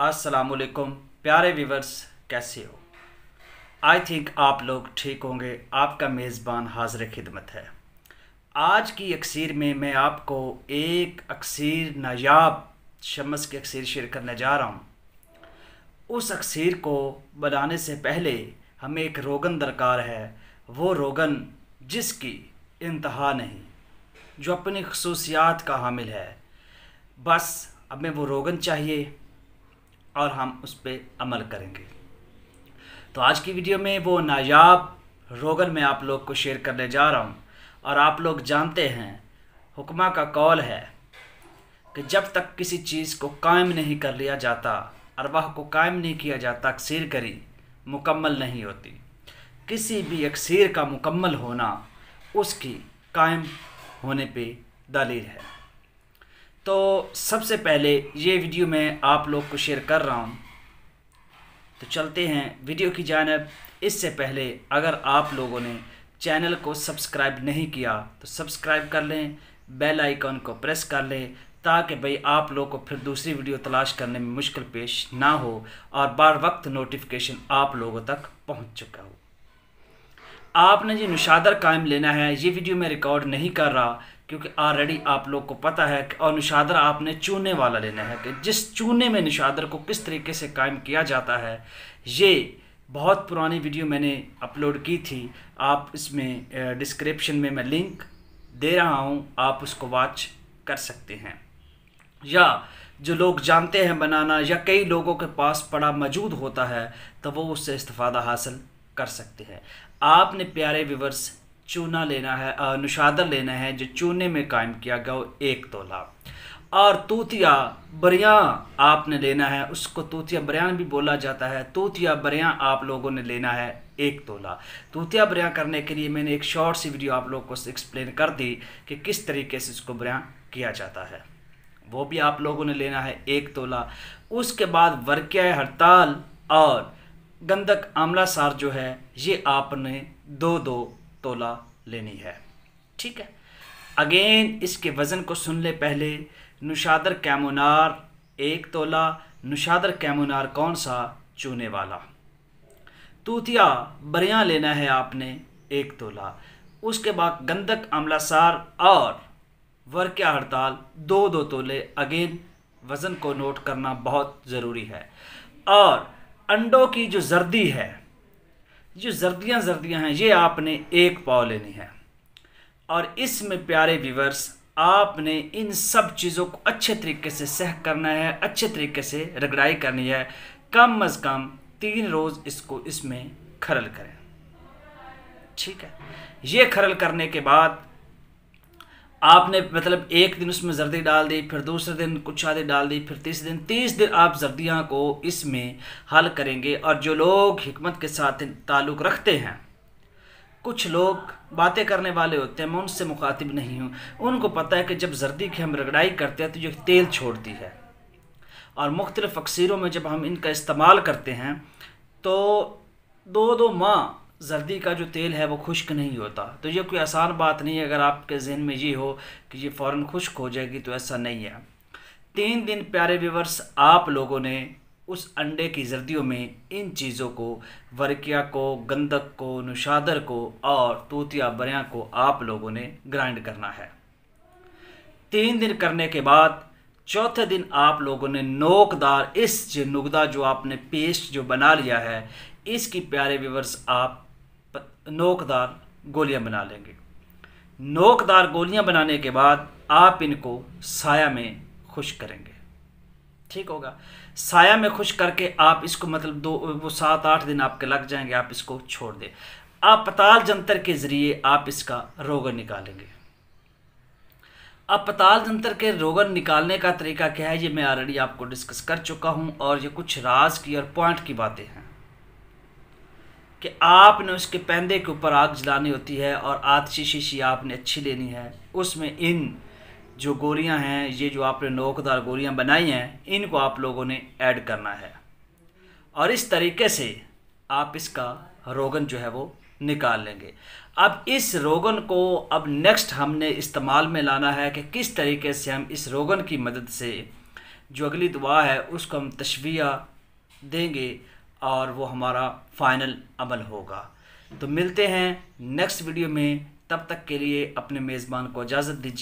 असलकुम प्यारे व्यूवर्स कैसे हो आई थिंक आप लोग ठीक होंगे आपका मेज़बान हाजिर खिदमत है आज की अक्सर में मैं आपको एक अक्सर नायाब शमस की अक्सर शेयर करने जा रहा हूँ उस अक्सर को बनाने से पहले हमें एक रोगन दरकार है वो रोगन जिसकी इंतहा नहीं जो अपनी खसूसियात का हामिल है बस मैं वो रोगन चाहिए और हम उस पर अमल करेंगे तो आज की वीडियो में वो नायाब रोगन में आप लोग को शेयर करने जा रहा हूँ और आप लोग जानते हैं हुक्मा का कौल है कि जब तक किसी चीज़ को कायम नहीं कर लिया जाता अरवाह को कायम नहीं किया जाता अक्सर करी मुकम्मल नहीं होती किसी भी अक्सर का मुकम्मल होना उसकी कायम होने पे दलील है तो सबसे पहले ये वीडियो मैं आप लोग को शेयर कर रहा हूँ तो चलते हैं वीडियो की जानब इससे पहले अगर आप लोगों ने चैनल को सब्सक्राइब नहीं किया तो सब्सक्राइब कर लें बेल आइकॉन को प्रेस कर लें ताकि भाई आप लोग को फिर दूसरी वीडियो तलाश करने में मुश्किल पेश ना हो और बार वक्त नोटिफिकेशन आप लोगों तक पहुँच चुका हो आपने जी नुशादर कायम लेना है ये वीडियो मैं रिकॉर्ड नहीं कर रहा क्योंकि ऑलरेडी आप लोग को पता है कि और निशादर आपने चूने वाला लेना है कि जिस चूने में निशादर को किस तरीके से कायम किया जाता है ये बहुत पुरानी वीडियो मैंने अपलोड की थी आप इसमें डिस्क्रिप्शन में मैं लिंक दे रहा हूँ आप उसको वॉच कर सकते हैं या जो लोग जानते हैं बनाना या कई लोगों के पास पड़ा मौजूद होता है तो वो उससे इस्ता हासिल कर सकते हैं आपने प्यारे विवर्स चूना लेना है नुशादर लेना है जो चूने में कायम किया गया वो एक तोला और तूतिया बरिया आपने लेना है उसको तूतिया बरियान भी बोला जाता है तूतिया बरिया आप लोगों ने लेना है एक तोला तूतिया बरिया करने के लिए मैंने एक शॉर्ट सी वीडियो आप लोगों को एक्सप्लेन कर दी कि किस तरीके से इसको बरिया किया जाता है वो भी आप लोगों ने लेना है एक तोला उसके बाद वर्किया हड़ताल और गंदक आमला सार जो है ये आपने दो दो तोला लेनी है ठीक है अगेन इसके वज़न को सुन ले पहले नुशादर कैमोनार एक तोला नुशादर कैमोनार कौन सा चूने वाला तूतिया बरियाँ लेना है आपने एक तोला उसके बाद गंदक अमलासार और वर्क हड़ताल दो दो तोले अगेन वज़न को नोट करना बहुत ज़रूरी है और अंडों की जो जर्दी है जो जर्दियाँ जर्दियाँ हैं ये आपने एक पाव लेनी है और इसमें प्यारे व्यूवर्स आपने इन सब चीज़ों को अच्छे तरीके से सह करना है अच्छे तरीके से रगड़ाई करनी है कम अज़ कम तीन रोज़ इसको इसमें खरल करें ठीक है ये खरल करने के बाद आपने मतलब एक दिन उसमें जर्दी डाल दी फिर दूसरे दिन कुछ आदि डाल दी फिर तीसरे दिन तीस दिन आप जर्दियाँ को इसमें हल करेंगे और जो लोग हमत के साथ ताल्लुक़ रखते हैं कुछ लोग बातें करने वाले होते हैं मैं उनसे मुखातिब नहीं हूँ उनको पता है कि जब जर्दी की हम रगड़ाई करते हैं तो ये तेल छोड़ती है और मुख्तलिफ़ अक्सरों में जब हम इनका इस्तेमाल करते हैं तो दो दो माह सर्दी का जो तेल है वो खुश्क नहीं होता तो ये कोई आसान बात नहीं है अगर आपके जहन में ये हो कि ये फ़ौर खुश्क हो जाएगी तो ऐसा नहीं है तीन दिन प्यारे व्यूवर्स आप लोगों ने उस अंडे की जर्दियों में इन चीज़ों को वर्किया को गंदक को नुशादर को और तूतिया बरिया को आप लोगों ने ग्राइंड करना है तीन दिन करने के बाद चौथे दिन आप लोगों ने नोकदार इस जो नुगदा जो आपने पेस्ट जो बना लिया है इसकी प्यारे व्यूवर्स आप नोकदार गोलियां बना लेंगे नोकदार गोलियां बनाने के बाद आप इनको साया में खुश करेंगे ठीक होगा साया में खुश करके आप इसको मतलब दो वो सात आठ दिन आपके लग जाएंगे आप इसको छोड़ दें आप पताल जंतर के ज़रिए आप इसका रोगन निकालेंगे अब पताल जंतर के रोगन निकालने का तरीका क्या है ये मैं ऑलरेडी आपको डिस्कस कर चुका हूँ और ये कुछ राज की और पॉइंट की बातें हैं कि आपने उसके पैंदे के ऊपर आग जलानी होती है और आतशी शीशी आपने अच्छी लेनी है उसमें इन जो गोरियां हैं ये जो आपने नोकदार गोरियां बनाई हैं इनको आप लोगों ने ऐड करना है और इस तरीके से आप इसका रोगन जो है वो निकाल लेंगे अब इस रोगन को अब नेक्स्ट हमने इस्तेमाल में लाना है कि किस तरीके से हम इस रोगन की मदद से जो अगली दुआ है उसको हम तशबिया देंगे और वो हमारा फाइनल अमल होगा तो मिलते हैं नेक्स्ट वीडियो में तब तक के लिए अपने मेज़बान को इजाज़त दीजिए